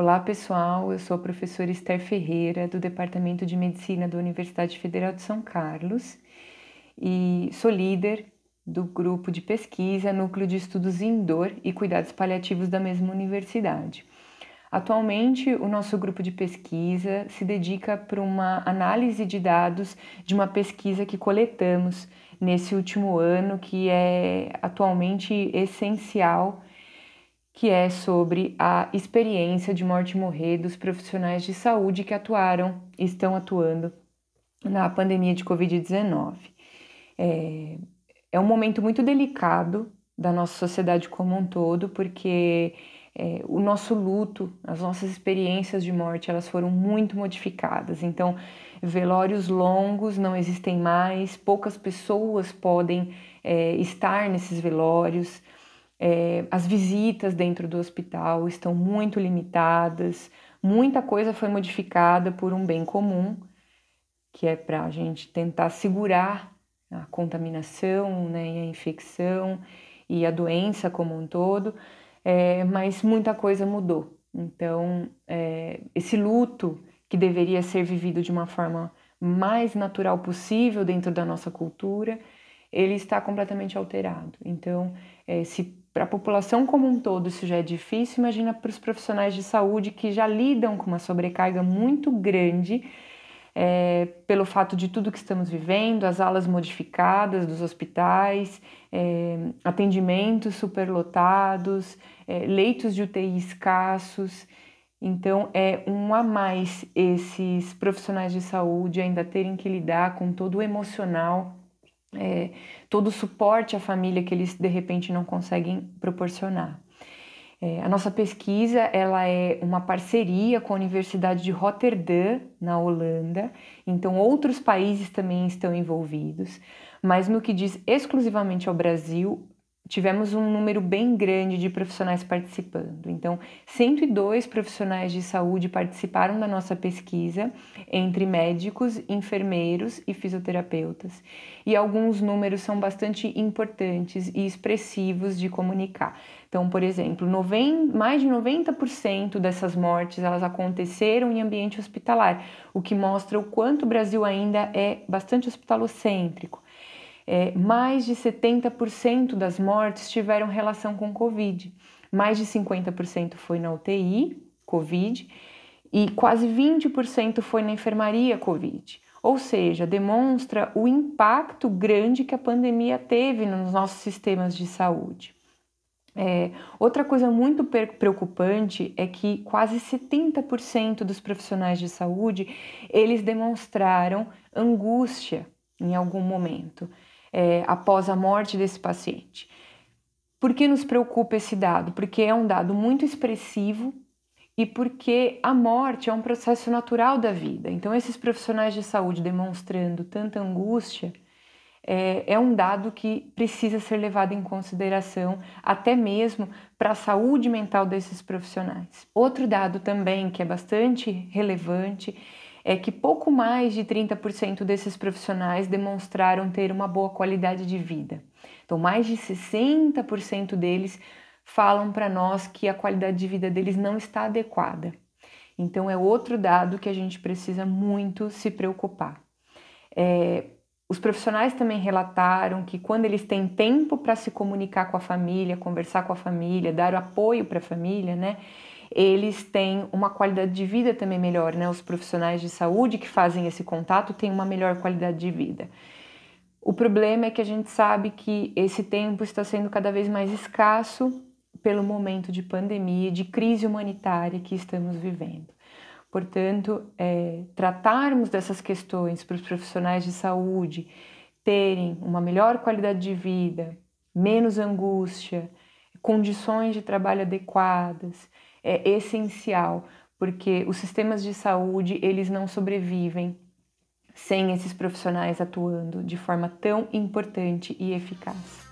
Olá pessoal, eu sou a professora Esther Ferreira, do Departamento de Medicina da Universidade Federal de São Carlos e sou líder do grupo de pesquisa Núcleo de Estudos em Dor e Cuidados Paliativos da mesma universidade. Atualmente, o nosso grupo de pesquisa se dedica para uma análise de dados de uma pesquisa que coletamos nesse último ano, que é atualmente essencial que é sobre a experiência de morte morrer dos profissionais de saúde que atuaram e estão atuando na pandemia de Covid-19. É, é um momento muito delicado da nossa sociedade como um todo, porque é, o nosso luto, as nossas experiências de morte, elas foram muito modificadas. Então, velórios longos não existem mais, poucas pessoas podem é, estar nesses velórios. É, as visitas dentro do hospital estão muito limitadas, muita coisa foi modificada por um bem comum, que é para a gente tentar segurar a contaminação né, e a infecção e a doença como um todo, é, mas muita coisa mudou. Então, é, esse luto que deveria ser vivido de uma forma mais natural possível dentro da nossa cultura, ele está completamente alterado. Então, é, se para a população como um todo isso já é difícil, imagina para os profissionais de saúde que já lidam com uma sobrecarga muito grande é, pelo fato de tudo que estamos vivendo, as alas modificadas dos hospitais, é, atendimentos superlotados, é, leitos de UTI escassos. Então é um a mais esses profissionais de saúde ainda terem que lidar com todo o emocional é, todo o suporte à família que eles de repente não conseguem proporcionar. É, a nossa pesquisa ela é uma parceria com a Universidade de Rotterdam, na Holanda, então outros países também estão envolvidos, mas no que diz exclusivamente ao Brasil, tivemos um número bem grande de profissionais participando. Então, 102 profissionais de saúde participaram da nossa pesquisa, entre médicos, enfermeiros e fisioterapeutas. E alguns números são bastante importantes e expressivos de comunicar. Então, por exemplo, 90, mais de 90% dessas mortes elas aconteceram em ambiente hospitalar, o que mostra o quanto o Brasil ainda é bastante hospitalocêntrico. É, mais de 70% das mortes tiveram relação com Covid. Mais de 50% foi na UTI, Covid, e quase 20% foi na enfermaria, Covid. Ou seja, demonstra o impacto grande que a pandemia teve nos nossos sistemas de saúde. É, outra coisa muito preocupante é que quase 70% dos profissionais de saúde eles demonstraram angústia em algum momento é, após a morte desse paciente. Por que nos preocupa esse dado? Porque é um dado muito expressivo e porque a morte é um processo natural da vida. Então, esses profissionais de saúde demonstrando tanta angústia é, é um dado que precisa ser levado em consideração, até mesmo para a saúde mental desses profissionais. Outro dado também que é bastante relevante é que pouco mais de 30% desses profissionais demonstraram ter uma boa qualidade de vida. Então, mais de 60% deles falam para nós que a qualidade de vida deles não está adequada. Então, é outro dado que a gente precisa muito se preocupar. É, os profissionais também relataram que quando eles têm tempo para se comunicar com a família, conversar com a família, dar apoio para a família, né? eles têm uma qualidade de vida também melhor, né? Os profissionais de saúde que fazem esse contato têm uma melhor qualidade de vida. O problema é que a gente sabe que esse tempo está sendo cada vez mais escasso pelo momento de pandemia, de crise humanitária que estamos vivendo. Portanto, é, tratarmos dessas questões para os profissionais de saúde terem uma melhor qualidade de vida, menos angústia, condições de trabalho adequadas, é essencial, porque os sistemas de saúde, eles não sobrevivem sem esses profissionais atuando de forma tão importante e eficaz.